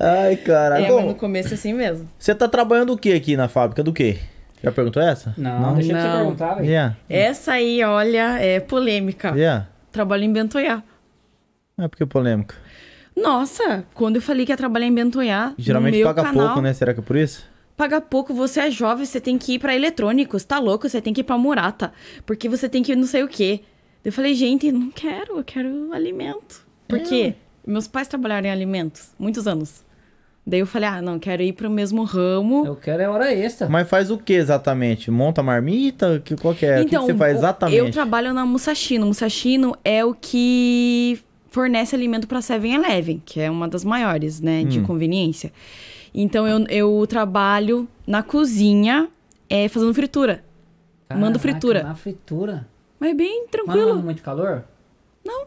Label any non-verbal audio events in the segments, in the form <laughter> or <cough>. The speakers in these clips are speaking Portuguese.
Ai, caraca. É, Bom, mas no começo é assim mesmo. Você tá trabalhando o que aqui na fábrica? Do que? Já perguntou essa? Não, não. deixa perguntar, velho. Yeah. Essa aí, olha, é polêmica. Yeah. Trabalho em Bentoiá. É porque é polêmica. Nossa, quando eu falei que ia trabalhar em Bentoiá, geralmente paga canal, pouco, né? Será que é por isso? Paga pouco, você é jovem, você tem que ir para eletrônicos, tá louco? Você tem que ir para Murata, porque você tem que ir não sei o quê. Eu falei, gente, não quero, eu quero alimento. Porque é. meus pais trabalharam em alimentos, muitos anos. Daí eu falei, ah, não, quero ir pro mesmo ramo. Eu quero é hora extra. Mas faz o que exatamente? Monta marmita? Que, qual que é? Então, o que então, você faz exatamente? Eu trabalho na Musashino. Musashino é o que fornece alimento pra 7-Eleven, que é uma das maiores, né, de hum. conveniência. Então eu, eu trabalho na cozinha é, fazendo fritura. Caraca, Mando fritura. Na fritura? Mas é bem tranquilo. Mas não muito calor? Não.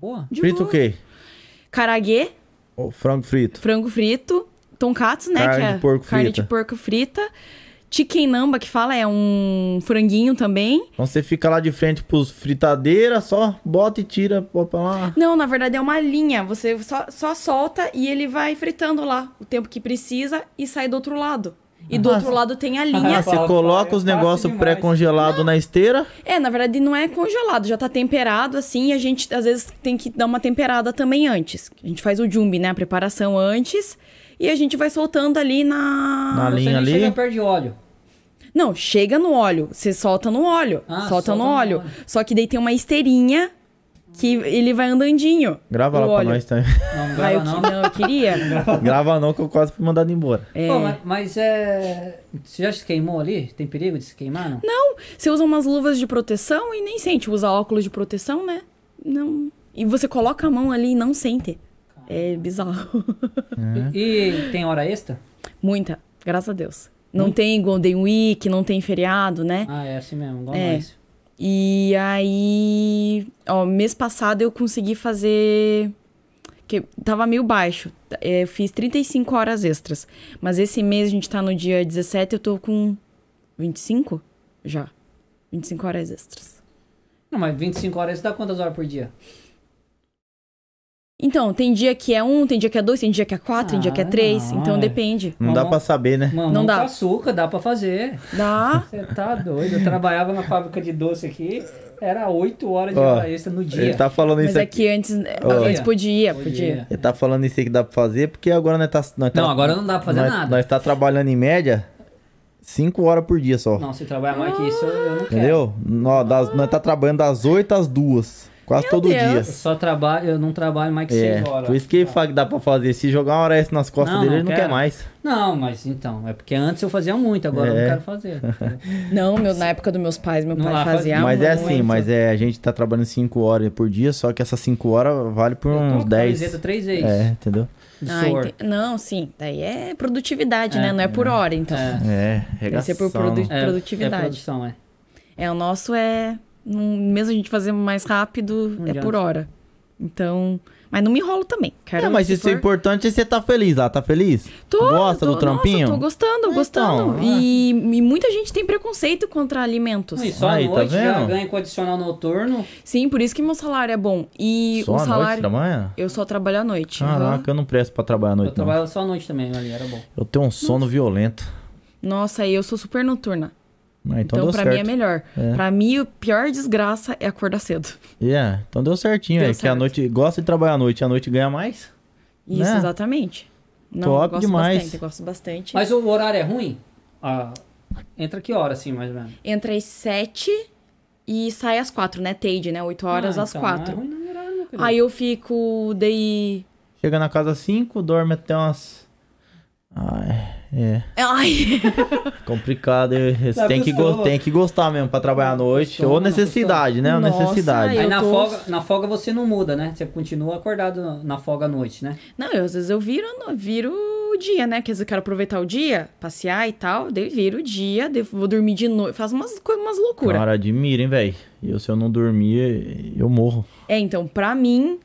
Boa. De Frito boa. o quê? Caraguê o frango frito. Frango frito. Tonkatsu, né? Carne é de porco carne frita. de porco frita. Chicken namba, que fala, é um franguinho também. Então você fica lá de frente pros fritadeira só bota e tira pra lá. Não, na verdade é uma linha. Você só, só solta e ele vai fritando lá o tempo que precisa e sai do outro lado. E do outro lado tem a linha. Ah, você coloca os é negócios pré-congelados na esteira? É, na verdade não é congelado, já tá temperado assim e a gente às vezes tem que dar uma temperada também antes. A gente faz o jumbi, né? A preparação antes e a gente vai soltando ali na. Na linha ali. Chega perto de óleo. Não, chega no óleo. Você solta no óleo. Ah, solta, solta no, óleo. no óleo. Só que daí tem uma esteirinha que ele vai andandinho. Grava lá óleo. pra nós também. Não, grava não. não. Eu queria. <laughs> Grava. grava não que eu quase fui mandado embora. É. Pô, mas, mas, é... Você já se queimou ali? Tem perigo de se queimar, não? Não. Você usa umas luvas de proteção e nem sente. Usa óculos de proteção, né? Não. E você coloca a mão ali e não sente. É bizarro. É. E, e, tem hora extra? Muita. Graças a Deus. Não hum? tem Golden Week, não tem feriado, né? Ah, é assim mesmo. Igual é. nós. E aí, ó, mês passado eu consegui fazer. que tava meio baixo. É, eu fiz 35 horas extras. Mas esse mês a gente tá no dia 17, eu tô com 25 já. 25 horas extras. Não, mas 25 horas dá quantas horas por dia? Então, tem dia que é um, tem dia que é dois, tem dia que é quatro, ah, tem dia que é ah, três. Não, então é. depende. Não dá pra saber, né? não dá. Com açúcar, dá pra fazer. Dá. Você tá doido. Eu trabalhava na fábrica de doce aqui. Era 8 horas de hora extra no dia. Ele tá falando isso Mas é aqui... é que antes, antes podia, podia, podia. Ele tá falando isso aí que dá pra fazer, porque agora nós tá... Nós tá, não, agora não dá pra fazer nós, nada. Nós tá trabalhando em média 5 horas por dia só. Não, se trabalhar mais que isso, eu não quero. Entendeu? Nós, das, nós tá trabalhando das 8 às 2. Quase Meu todo Deus. dia. Eu só trabalho, eu não trabalho mais que é, horas. Por isso que tá. dá pra fazer. Se jogar uma hora essa nas costas não, dele, não ele quero. não quer mais. Não, mas então, é porque antes eu fazia muito, agora é. eu não é. quero fazer. <laughs> não, meu, na época dos meus pais, meu não pai fazia Mas é assim, mas é, a gente tá trabalhando cinco horas por dia, só que essas cinco horas vale por eu uns 10. três vezes. É, entendeu? Ah, Não, sim, daí é produtividade, é, né? Não é, por é. hora, então. É, é regação. ser por produ... É, produtividade. É, produção, é. É, o nosso é não, mesmo a gente fazer mais rápido, não é por hora. Então. Mas não me enrolo também. Quero é, mas isso é for... é importante você tá feliz lá, ah, tá feliz? Tô, Gosta tô, do trampinho? Nossa, tô gostando, então, gostando. É. E, e, muita gente tem preconceito contra alimentos. e só a à tá noite tá vendo? já ganha condicional noturno. Sim, por isso que meu salário é bom. E só o salário. Noite, eu só trabalho à noite. Caraca, uhum. eu não presto pra trabalhar à noite. Eu não. trabalho só à noite também, ali, era bom. Eu tenho um sono Nossa. violento. Nossa, aí eu sou super noturna. Ah, então, então pra certo. mim é melhor. É. Pra mim, a pior desgraça é acordar cedo. É, yeah. então deu certinho, deu é. Certo. Que a noite gosta de trabalhar à noite, a noite ganha mais. Isso, né? exatamente. Não, Top demais. Bastante, gosto bastante. Mas o horário é ruim? Ah, entra que hora, assim, mais ou menos? Entra às sete e sai às quatro, né? Tade, né? Oito horas ah, às então, é quatro. é ruim, não é Aí eu fico, daí... Chega na casa às cinco, dorme até umas... Ai... É. Ai. <laughs> Complicado. Você tem que, tem que gostar mesmo pra trabalhar à noite. Ou necessidade, né? Ou necessidade. Aí na, tô... folga, na folga você não muda, né? Você continua acordado na folga à noite, né? Não, eu, às vezes eu viro, viro o dia, né? Quer dizer, eu quero aproveitar o dia, passear e tal. Daí viro o dia, vou dormir de noite. faz umas, umas loucuras. Cara, admira, hein, velho? E se eu não dormir, eu morro. É, então, pra mim,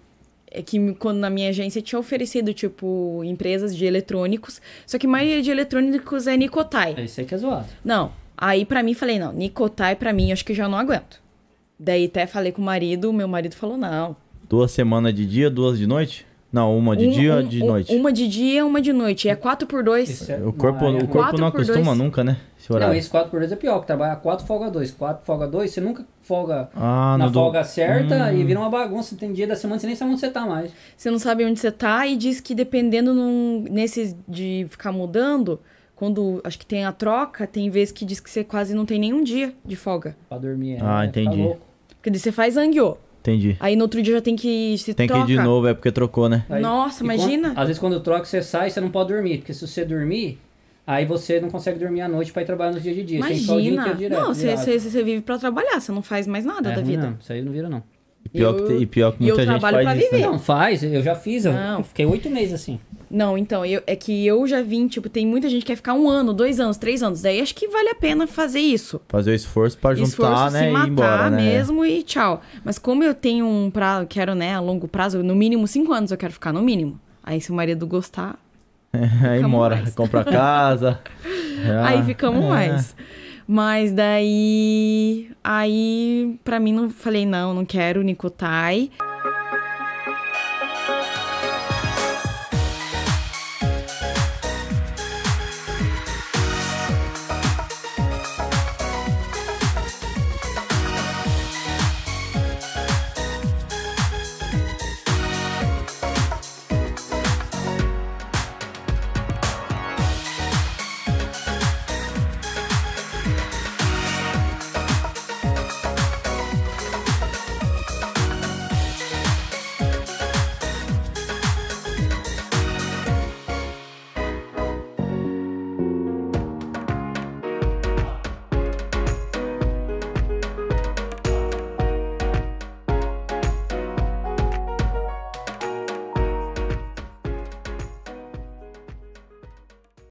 é que quando na minha agência tinha oferecido, tipo, empresas de eletrônicos, só que a maioria de eletrônicos é Nicotai. Isso aí que é zoado. Não. Aí para mim falei, não, Nicotai para mim acho que já não aguento. Daí até falei com o marido, meu marido falou, não. Duas semanas de dia, duas de noite? Não, uma de um, dia ou um, de noite? Uma de dia e uma de noite. É 4 por 2 é... O corpo, o corpo não acostuma dois. nunca, né? Esse Não, esse 4 por 2 é pior, que trabalha 4 folga 2. 4 folga 2, você nunca folga ah, na folga do... certa hum. e vira uma bagunça. Tem dia da semana você nem sabe onde você tá mais. Você não sabe onde você tá e diz que dependendo num, nesses de ficar mudando, quando acho que tem a troca, tem vezes que diz que você quase não tem nenhum dia de folga. Pra dormir. É, ah, né? Tá entendi. Porque você faz anguiô. Entendi. Aí no outro dia já tem que se Tem troca. que ir de novo, é porque trocou, né? Aí, Nossa, imagina. Quando, às vezes quando troca, você sai, você não pode dormir, porque se você dormir, Aí você não consegue dormir à noite para ir trabalhar nos dias de dia. Imagina. Você é direto, não, você, você, você vive para trabalhar, você não faz mais nada é, da vida. Não, isso aí não vira, não. E pior, eu, que, e pior que muita gente faz isso, né? Não, faz. Eu já fiz. Eu não. fiquei oito meses assim. Não, então, eu, é que eu já vim, tipo, tem muita gente que quer ficar um ano, dois anos, três anos. Daí acho que vale a pena fazer isso. Fazer o esforço pra juntar, esforço, né? Se matar e ir embora, né? mesmo e tchau. Mas como eu tenho um prazo, quero, né, a longo prazo, no mínimo cinco anos eu quero ficar, no mínimo. Aí se o marido gostar. <laughs> aí mora, mais. compra casa. é, <laughs> aí ficamos é. mais. Mas daí. Aí, pra mim, não falei, não, não quero Nicotai.